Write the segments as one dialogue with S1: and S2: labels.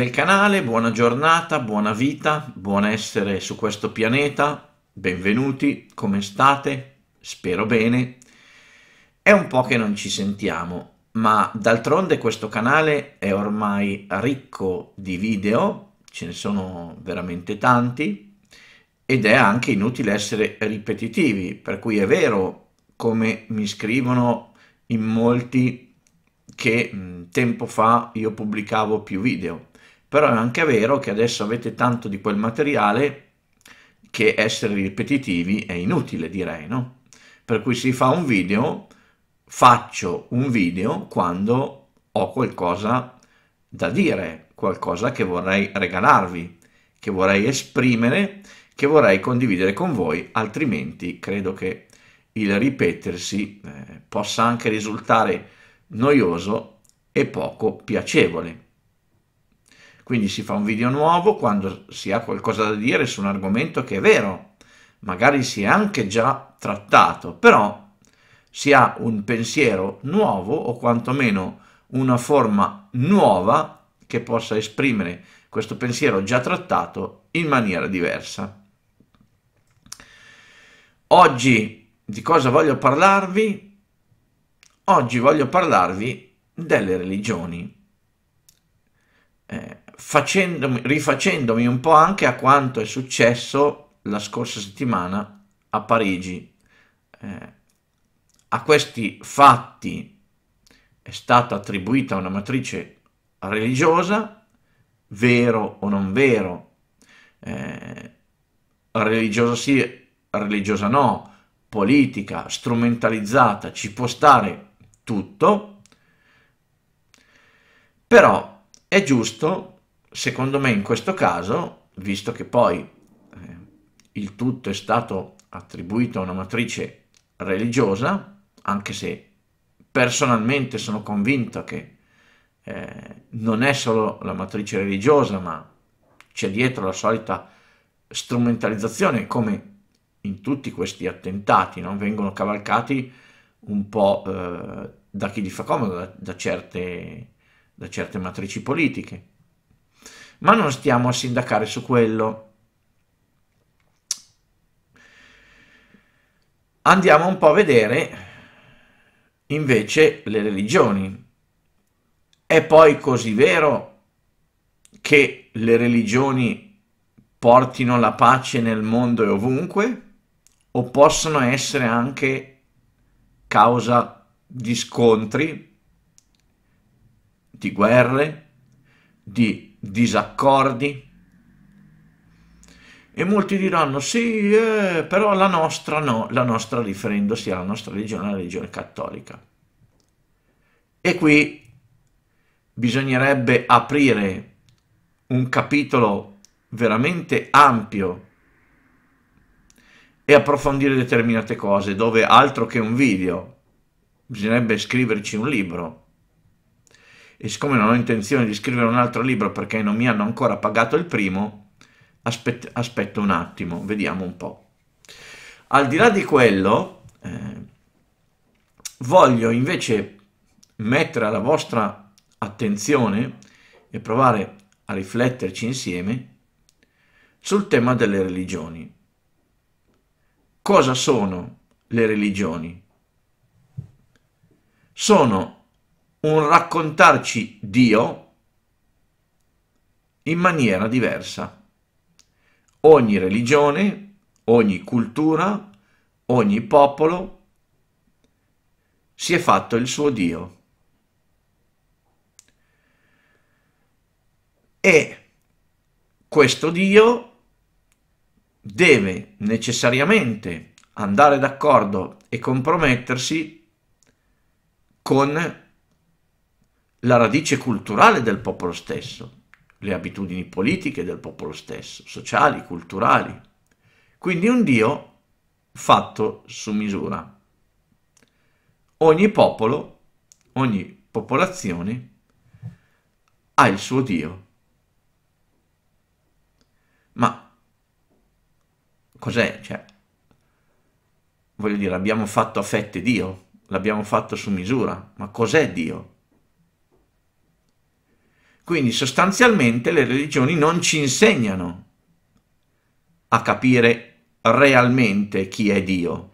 S1: nel canale, buona giornata, buona vita, buon essere su questo pianeta, benvenuti, come state? Spero bene. È un po' che non ci sentiamo, ma d'altronde questo canale è ormai ricco di video, ce ne sono veramente tanti, ed è anche inutile essere ripetitivi, per cui è vero, come mi scrivono in molti, che tempo fa io pubblicavo più video però è anche vero che adesso avete tanto di quel materiale che essere ripetitivi è inutile direi, no? Per cui si fa un video, faccio un video quando ho qualcosa da dire, qualcosa che vorrei regalarvi, che vorrei esprimere, che vorrei condividere con voi, altrimenti credo che il ripetersi eh, possa anche risultare noioso e poco piacevole. Quindi si fa un video nuovo quando si ha qualcosa da dire su un argomento che è vero, magari si è anche già trattato, però si ha un pensiero nuovo o quantomeno una forma nuova che possa esprimere questo pensiero già trattato in maniera diversa. Oggi di cosa voglio parlarvi? Oggi voglio parlarvi delle religioni. Eh, facendomi, rifacendomi un po' anche a quanto è successo la scorsa settimana a Parigi. Eh, a questi fatti è stata attribuita una matrice religiosa, vero o non vero, eh, religiosa sì, religiosa no, politica, strumentalizzata, ci può stare tutto, però è giusto secondo me in questo caso, visto che poi eh, il tutto è stato attribuito a una matrice religiosa, anche se personalmente sono convinto che eh, non è solo la matrice religiosa, ma c'è dietro la solita strumentalizzazione, come in tutti questi attentati, non vengono cavalcati un po' eh, da chi gli fa comodo, da, da, certe, da certe matrici politiche ma non stiamo a sindacare su quello. Andiamo un po' a vedere invece le religioni. È poi così vero che le religioni portino la pace nel mondo e ovunque? O possono essere anche causa di scontri, di guerre, di disaccordi? E molti diranno sì, eh, però la nostra no, la nostra riferendosi alla nostra religione, la religione cattolica. E qui bisognerebbe aprire un capitolo veramente ampio e approfondire determinate cose, dove altro che un video, bisognerebbe scriverci un libro e siccome non ho intenzione di scrivere un altro libro perché non mi hanno ancora pagato il primo, aspet- aspetto un attimo, vediamo un po'. Al di là di quello, eh, voglio invece mettere alla vostra attenzione e provare a rifletterci insieme sul tema delle religioni. Cosa sono le religioni? Sono un raccontarci Dio in maniera diversa. Ogni religione, ogni cultura, ogni popolo si è fatto il suo Dio. E questo Dio deve necessariamente andare d'accordo e compromettersi con la radice culturale del popolo stesso, le abitudini politiche del popolo stesso, sociali, culturali. Quindi un Dio fatto su misura. Ogni popolo, ogni popolazione ha il suo Dio. Ma cos'è? Cioè, voglio dire, abbiamo fatto a fette Dio, l'abbiamo fatto su misura, ma cos'è Dio? Quindi sostanzialmente le religioni non ci insegnano a capire realmente chi è Dio.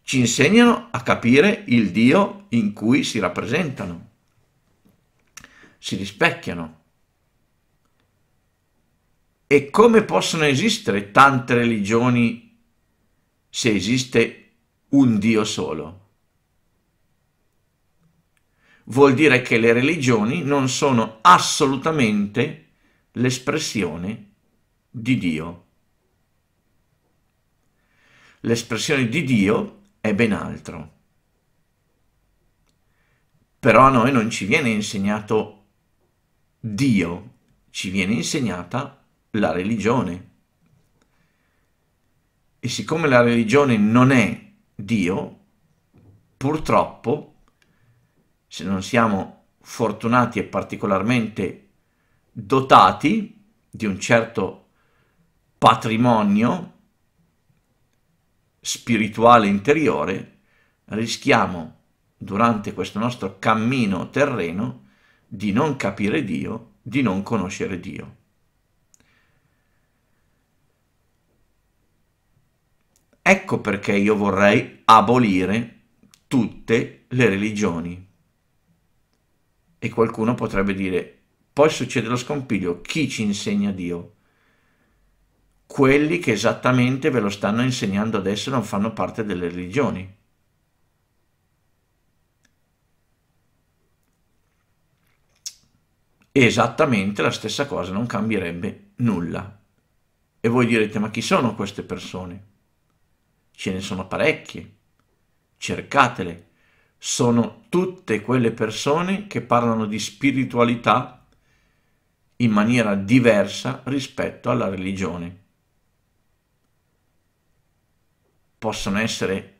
S1: Ci insegnano a capire il Dio in cui si rappresentano, si rispecchiano. E come possono esistere tante religioni se esiste un Dio solo? vuol dire che le religioni non sono assolutamente l'espressione di Dio. L'espressione di Dio è ben altro. Però a noi non ci viene insegnato Dio, ci viene insegnata la religione. E siccome la religione non è Dio, purtroppo se non siamo fortunati e particolarmente dotati di un certo patrimonio spirituale interiore, rischiamo durante questo nostro cammino terreno di non capire Dio, di non conoscere Dio. Ecco perché io vorrei abolire tutte le religioni. E qualcuno potrebbe dire, poi succede lo scompiglio, chi ci insegna Dio? Quelli che esattamente ve lo stanno insegnando adesso non fanno parte delle religioni. esattamente la stessa cosa, non cambierebbe nulla. E voi direte, ma chi sono queste persone? Ce ne sono parecchie. Cercatele, sono tutte quelle persone che parlano di spiritualità in maniera diversa rispetto alla religione. Possono essere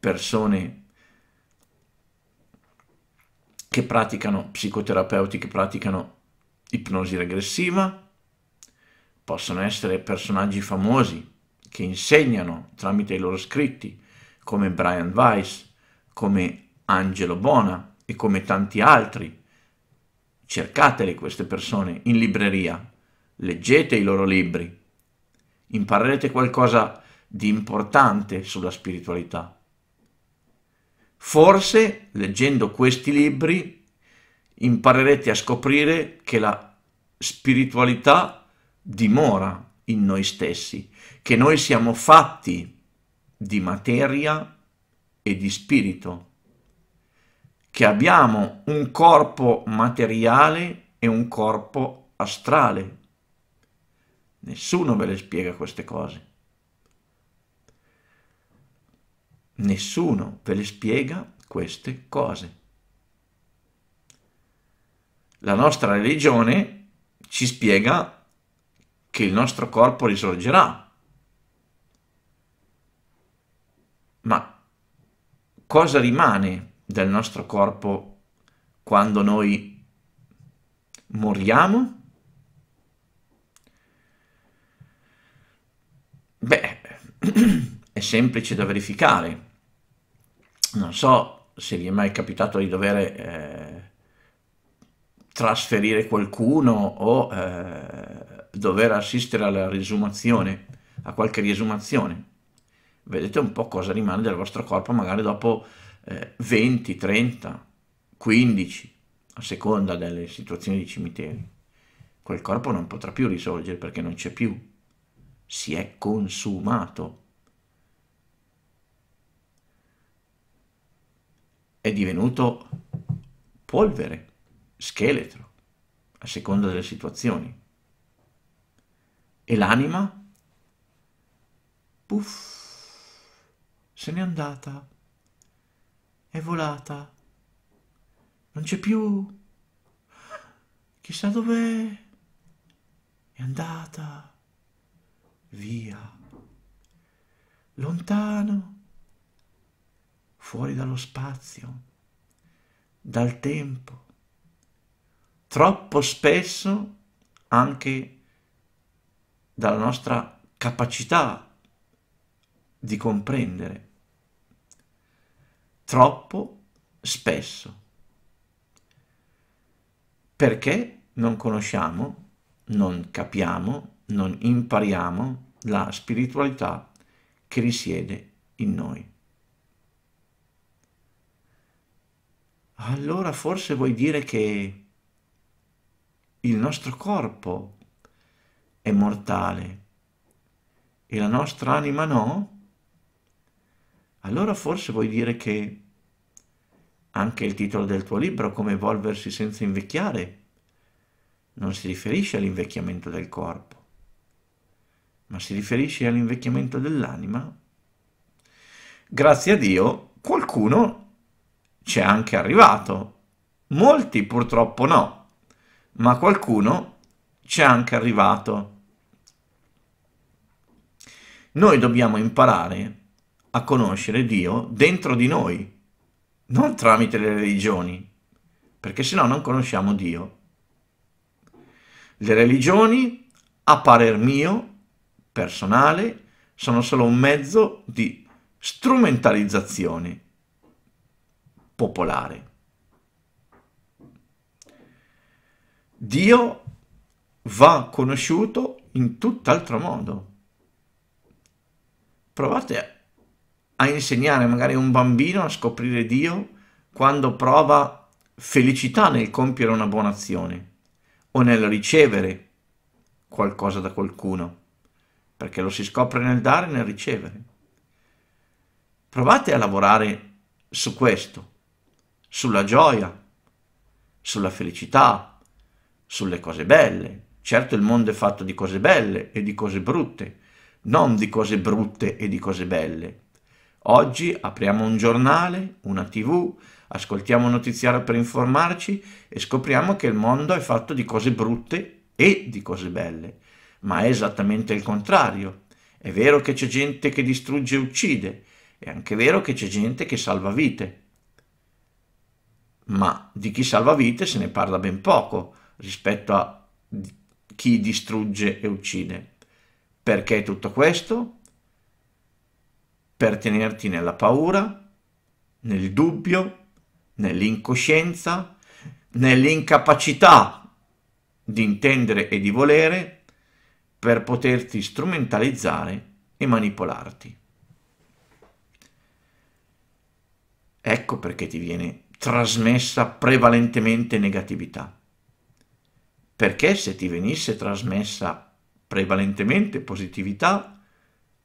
S1: persone che praticano psicoterapeuti, che praticano ipnosi regressiva, possono essere personaggi famosi che insegnano tramite i loro scritti, come Brian Weiss, come Angelo Bona e come tanti altri. Cercatele queste persone in libreria, leggete i loro libri, imparerete qualcosa di importante sulla spiritualità. Forse leggendo questi libri imparerete a scoprire che la spiritualità dimora in noi stessi, che noi siamo fatti di materia e di spirito, che abbiamo un corpo materiale e un corpo astrale. Nessuno ve le spiega queste cose. Nessuno ve le spiega queste cose. La nostra religione ci spiega che il nostro corpo risorgerà, ma cosa rimane del nostro corpo quando noi moriamo? Beh, è semplice da verificare. Non so se vi è mai capitato di dover eh, trasferire qualcuno o eh, dover assistere alla riesumazione, a qualche riesumazione vedete un po' cosa rimane del vostro corpo magari dopo eh, 20, 30, 15, a seconda delle situazioni di cimiteri. Quel corpo non potrà più risorgere perché non c'è più, si è consumato. È divenuto polvere, scheletro, a seconda delle situazioni. E l'anima? Puff! se n'è andata, è volata, non c'è più, chissà dov'è, è andata, via, lontano, fuori dallo spazio, dal tempo, troppo spesso anche dalla nostra capacità di comprendere troppo spesso. Perché non conosciamo, non capiamo, non impariamo la spiritualità che risiede in noi. Allora forse vuoi dire che il nostro corpo è mortale e la nostra anima no? allora forse vuoi dire che anche il titolo del tuo libro, Come evolversi senza invecchiare, non si riferisce all'invecchiamento del corpo, ma si riferisce all'invecchiamento dell'anima? Grazie a Dio qualcuno c'è anche arrivato, molti purtroppo no, ma qualcuno c'è anche arrivato. Noi dobbiamo imparare a conoscere Dio dentro di noi, non tramite le religioni, perché se no non conosciamo Dio. Le religioni, a parer mio, personale, sono solo un mezzo di strumentalizzazione popolare. Dio va conosciuto in tutt'altro modo. Provate a insegnare magari un bambino a scoprire Dio quando prova felicità nel compiere una buona azione o nel ricevere qualcosa da qualcuno, perché lo si scopre nel dare e nel ricevere. Provate a lavorare su questo, sulla gioia, sulla felicità, sulle cose belle. Certo il mondo è fatto di cose belle e di cose brutte, non di cose brutte e di cose belle Oggi apriamo un giornale, una tv, ascoltiamo un notiziario per informarci e scopriamo che il mondo è fatto di cose brutte e di cose belle, ma è esattamente il contrario. È vero che c'è gente che distrugge e uccide, è anche vero che c'è gente che salva vite. Ma di chi salva vite se ne parla ben poco rispetto a chi distrugge e uccide. Perché tutto questo? per tenerti nella paura, nel dubbio, nell'incoscienza, nell'incapacità di intendere e di volere per poterti strumentalizzare e manipolarti. Ecco perché ti viene trasmessa prevalentemente negatività. Perché se ti venisse trasmessa prevalentemente positività,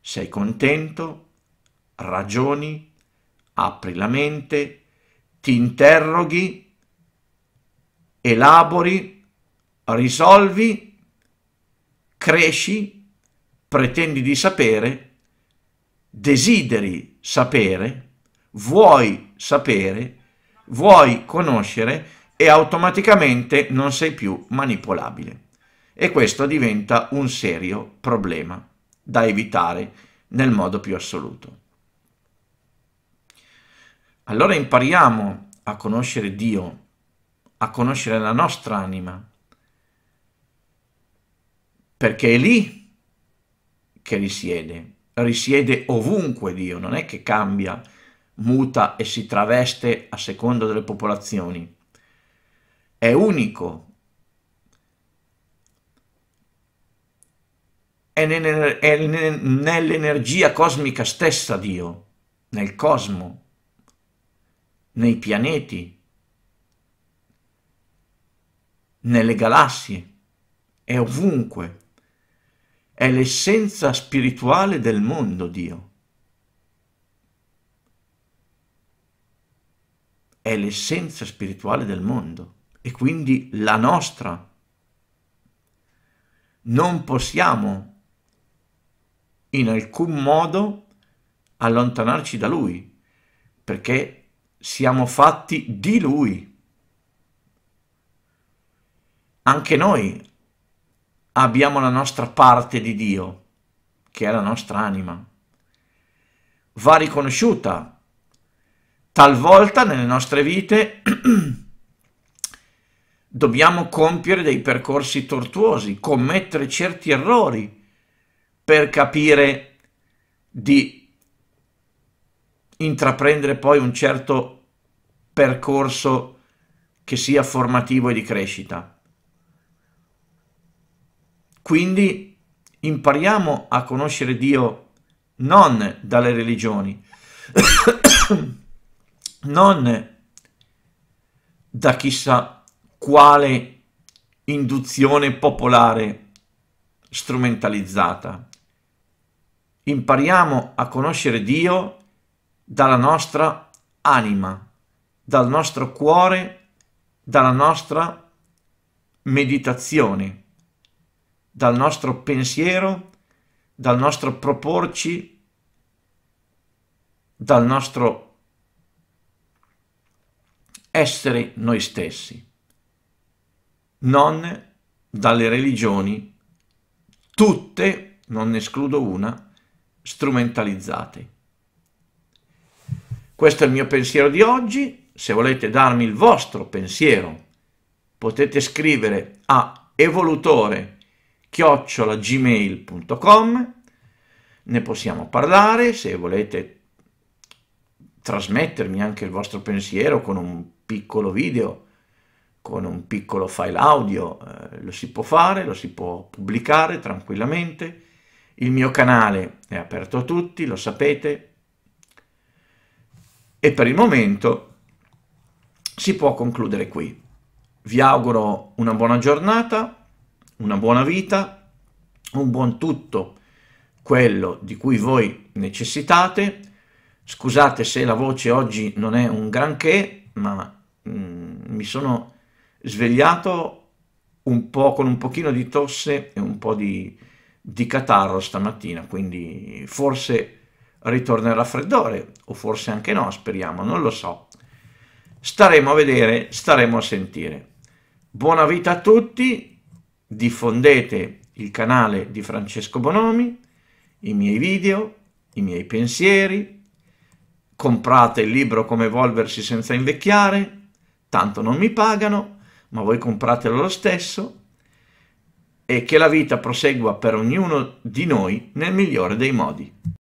S1: sei contento, ragioni, apri la mente, ti interroghi, elabori, risolvi, cresci, pretendi di sapere, desideri sapere, vuoi sapere, vuoi conoscere e automaticamente non sei più manipolabile. E questo diventa un serio problema da evitare nel modo più assoluto. Allora impariamo a conoscere Dio, a conoscere la nostra anima, perché è lì che risiede, risiede ovunque Dio, non è che cambia, muta e si traveste a seconda delle popolazioni, è unico, è nell'energia cosmica stessa Dio, nel cosmo nei pianeti, nelle galassie, è ovunque, è l'essenza spirituale del mondo Dio. È l'essenza spirituale del mondo e quindi la nostra. Non possiamo in alcun modo allontanarci da Lui, perché siamo fatti di Lui. Anche noi abbiamo la nostra parte di Dio, che è la nostra anima. Va riconosciuta. Talvolta nelle nostre vite dobbiamo compiere dei percorsi tortuosi, commettere certi errori per capire di intraprendere poi un certo percorso che sia formativo e di crescita. Quindi impariamo a conoscere Dio non dalle religioni, non da chissà quale induzione popolare strumentalizzata. Impariamo a conoscere Dio dalla nostra anima, dal nostro cuore, dalla nostra meditazione, dal nostro pensiero, dal nostro proporci, dal nostro essere noi stessi, non dalle religioni, tutte, non ne escludo una, strumentalizzate. Questo è il mio pensiero di oggi, se volete darmi il vostro pensiero potete scrivere a evolutore chiocciolagmail.com ne possiamo parlare se volete trasmettermi anche il vostro pensiero con un piccolo video con un piccolo file audio eh, lo si può fare lo si può pubblicare tranquillamente il mio canale è aperto a tutti lo sapete e per il momento si può concludere qui. Vi auguro una buona giornata, una buona vita, un buon tutto quello di cui voi necessitate. Scusate se la voce oggi non è un granché, ma mh, mm, mi sono svegliato un po' con un pochino di tosse e un po' di, di catarro stamattina, quindi forse ritornerà freddore, o forse anche no, speriamo, non lo so. Staremo a vedere, staremo a sentire. Buona vita a tutti, diffondete il canale di Francesco Bonomi, i miei video, i miei pensieri, comprate il libro Come evolversi senza invecchiare, tanto non mi pagano, ma voi compratelo lo stesso e che la vita prosegua per ognuno di noi nel migliore dei modi.